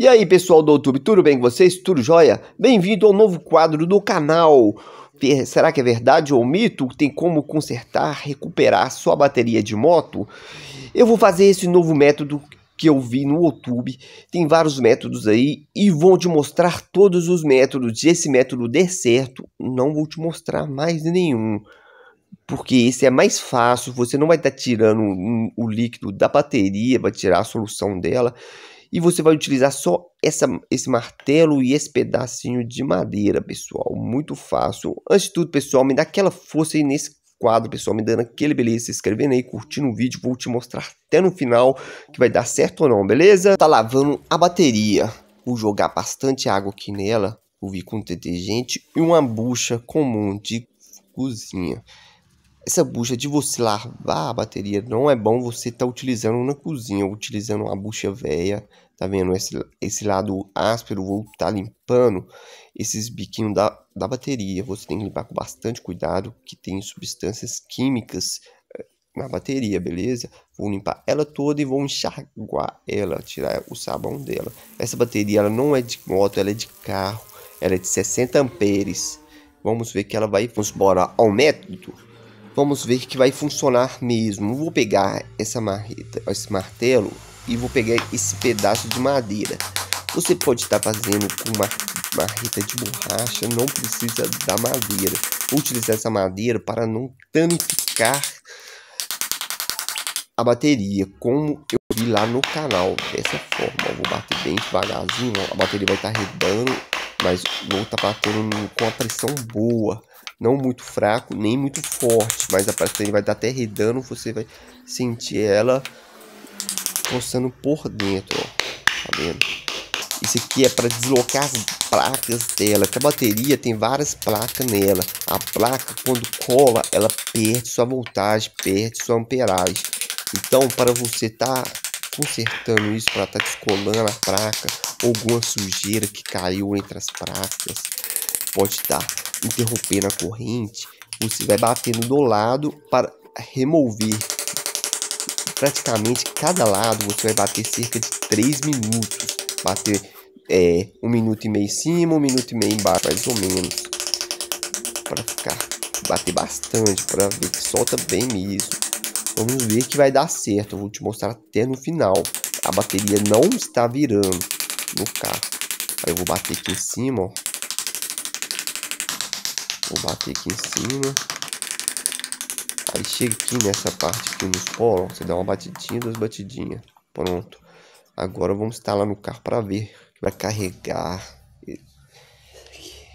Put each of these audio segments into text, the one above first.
E aí, pessoal do YouTube, tudo bem com vocês? Tudo jóia? Bem-vindo ao novo quadro do canal. Será que é verdade ou mito? Tem como consertar, recuperar sua bateria de moto? Eu vou fazer esse novo método que eu vi no YouTube. Tem vários métodos aí e vou te mostrar todos os métodos. Se esse método der certo, não vou te mostrar mais nenhum. Porque esse é mais fácil, você não vai estar tá tirando o líquido da bateria, vai tirar a solução dela. E você vai utilizar só essa, esse martelo e esse pedacinho de madeira, pessoal. Muito fácil. Antes de tudo, pessoal, me dá aquela força aí nesse quadro, pessoal, me dando aquele beleza, se inscrevendo aí, curtindo o vídeo, vou te mostrar até no final que vai dar certo ou não, beleza? Tá lavando a bateria, vou jogar bastante água aqui nela, vou vir com detergente e uma bucha comum de cozinha essa bucha de você lavar a bateria não é bom você tá utilizando na cozinha, utilizando uma bucha velha, tá vendo? Esse, esse lado áspero, vou tá limpando esses biquinhos da, da bateria. Você tem que limpar com bastante cuidado, que tem substâncias químicas eh, na bateria, beleza? Vou limpar ela toda e vou enxaguar ela, tirar o sabão dela. Essa bateria ela não é de moto, ela é de carro, ela é de 60 amperes. Vamos ver que ela vai, vamos bora ao método. Vamos ver que vai funcionar mesmo. Vou pegar essa marreta, esse martelo e vou pegar esse pedaço de madeira. Você pode estar tá fazendo com uma marreta de borracha, não precisa da madeira. Vou utilizar essa madeira para não danificar a bateria, como eu vi lá no canal, dessa forma. vou bater bem devagarzinho, a bateria vai estar tá arredando, mas vou estar tá batendo com a pressão boa. Não muito fraco, nem muito forte, mas a prateleira vai dar até redando, você vai sentir ela coçando por dentro, ó. Tá vendo? Isso aqui é para deslocar as placas dela, que a bateria tem várias placas nela. A placa, quando cola, ela perde sua voltagem, perde sua amperagem. Então, para você estar tá consertando isso, para estar tá descolando a placa, alguma sujeira que caiu entre as placas, pode estar... Tá interromper na corrente, você vai batendo do lado para remover. Praticamente cada lado você vai bater cerca de 3 minutos. Bater é, um minuto e meio em cima, um minuto e meio embaixo, mais ou menos. Para ficar, bater bastante, para ver que solta bem mesmo. Vamos ver que vai dar certo. Eu vou te mostrar até no final. A bateria não está virando no carro. Aí eu vou bater aqui em cima, ó. Vou bater aqui em cima. Aí chega aqui nessa parte aqui no solo, você dá uma batidinha, duas batidinhas. Pronto. Agora vamos instalar no carro para ver, para carregar.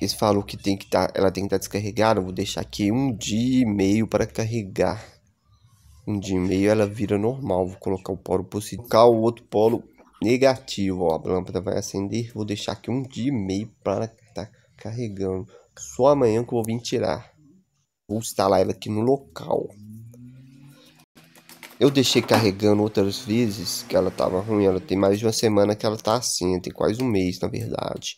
Eles falou que tem que estar, tá, ela tem que estar tá descarregada. Eu vou deixar aqui um dia e meio para carregar. Um dia e meio ela vira normal. Vou colocar o polo positivo, colocar o outro polo negativo. Ó, a lâmpada vai acender. Vou deixar aqui um dia e meio para estar tá carregando. Só amanhã que eu vou vir tirar. Vou instalar ela aqui no local. Eu deixei carregando outras vezes que ela tava ruim. Ela tem mais de uma semana que ela tá assim. Tem quase um mês, na verdade.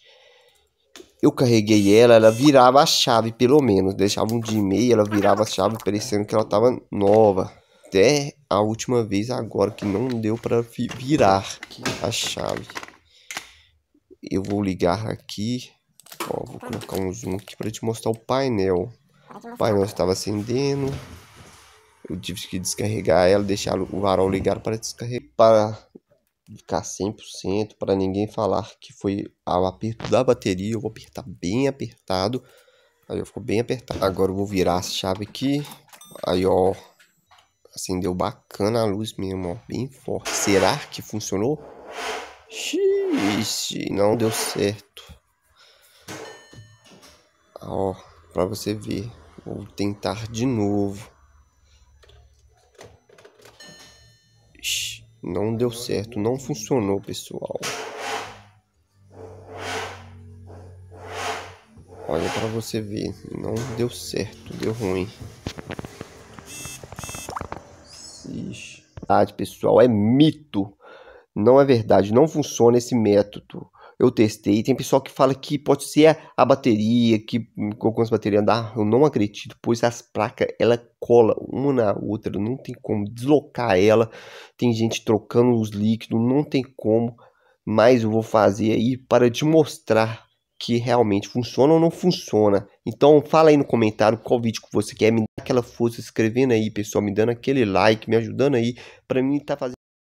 Eu carreguei ela, ela virava a chave, pelo menos. Deixava um dia e meio, ela virava a chave, parecendo que ela tava nova. Até a última vez agora, que não deu pra virar a chave. Eu vou ligar aqui. Ó, vou colocar um zoom aqui para te mostrar o painel. O painel estava acendendo. Eu tive que descarregar ela, deixar o varal ligado para descarregar, para ficar 100%, para ninguém falar que foi ao aperto da bateria. Eu vou apertar bem apertado. Aí eu fico bem apertado. Agora eu vou virar a chave aqui. Aí, ó, acendeu bacana a luz mesmo, ó, bem forte. Será que funcionou? Xiii, não deu certo. Ó, pra você ver. Vou tentar de novo. Não deu certo, não funcionou, pessoal. Olha para você ver, não deu certo, deu ruim. Ixi. Ah, pessoal, é mito. Não é verdade, não funciona esse método eu testei. Tem pessoal que fala que pode ser a bateria, que hum, com algumas baterias dá. Ah, eu não acredito, pois as placas ela cola uma na outra, não tem como deslocar ela. Tem gente trocando os líquidos, não tem como. Mas eu vou fazer aí para te mostrar que realmente funciona ou não funciona. Então fala aí no comentário qual vídeo que você quer, me dá aquela força escrevendo aí, pessoal, me dando aquele like, me ajudando aí para mim tá fazendo